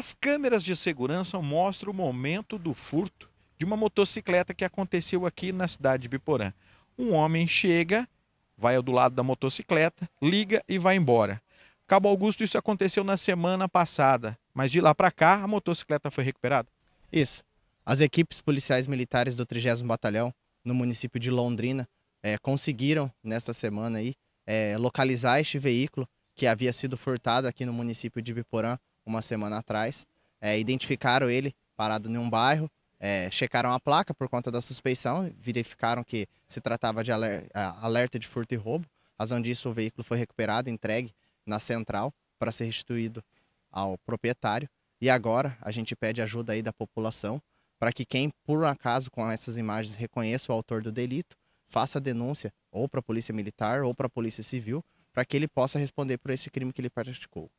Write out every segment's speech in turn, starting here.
As câmeras de segurança mostram o momento do furto de uma motocicleta que aconteceu aqui na cidade de Biporã. Um homem chega, vai do lado da motocicleta, liga e vai embora. Cabo Augusto, isso aconteceu na semana passada, mas de lá para cá a motocicleta foi recuperada? Isso. As equipes policiais militares do 30 Batalhão, no município de Londrina, é, conseguiram, nesta semana aí, é, localizar este veículo que havia sido furtado aqui no município de Biporã uma semana atrás. É, identificaram ele parado em um bairro, é, checaram a placa por conta da suspeição, verificaram que se tratava de é, alerta de furto e roubo. Razão disso, o veículo foi recuperado, entregue na central para ser restituído ao proprietário. E agora a gente pede ajuda aí da população para que quem, por um acaso, com essas imagens reconheça o autor do delito, faça a denúncia ou para a Polícia Militar ou para a Polícia Civil, para que ele possa responder por esse crime que ele praticou.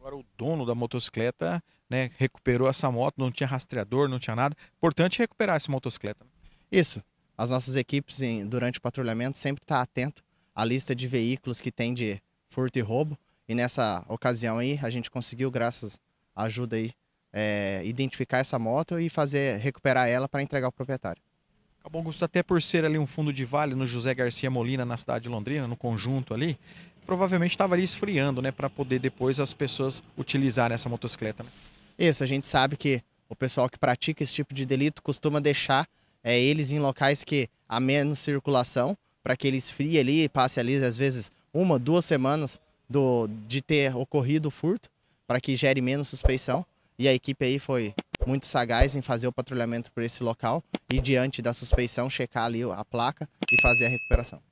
Agora o dono da motocicleta né, recuperou essa moto, não tinha rastreador, não tinha nada. Importante recuperar essa motocicleta. Isso. As nossas equipes, em, durante o patrulhamento, sempre estão tá atento à lista de veículos que tem de furto e roubo. E nessa ocasião aí, a gente conseguiu, graças à ajuda aí, é, identificar essa moto e fazer recuperar ela para entregar ao proprietário. acabou Augusto, até por ser ali um fundo de vale no José Garcia Molina, na cidade de Londrina, no conjunto ali, provavelmente estava ali esfriando, né, para poder depois as pessoas utilizarem essa motocicleta. Né? Isso, a gente sabe que o pessoal que pratica esse tipo de delito costuma deixar é, eles em locais que há menos circulação, para que ele esfrie ali, passe ali às vezes uma, duas semanas do, de ter ocorrido o furto, para que gere menos suspeição. E a equipe aí foi muito sagaz em fazer o patrulhamento por esse local e diante da suspeição checar ali a placa e fazer a recuperação.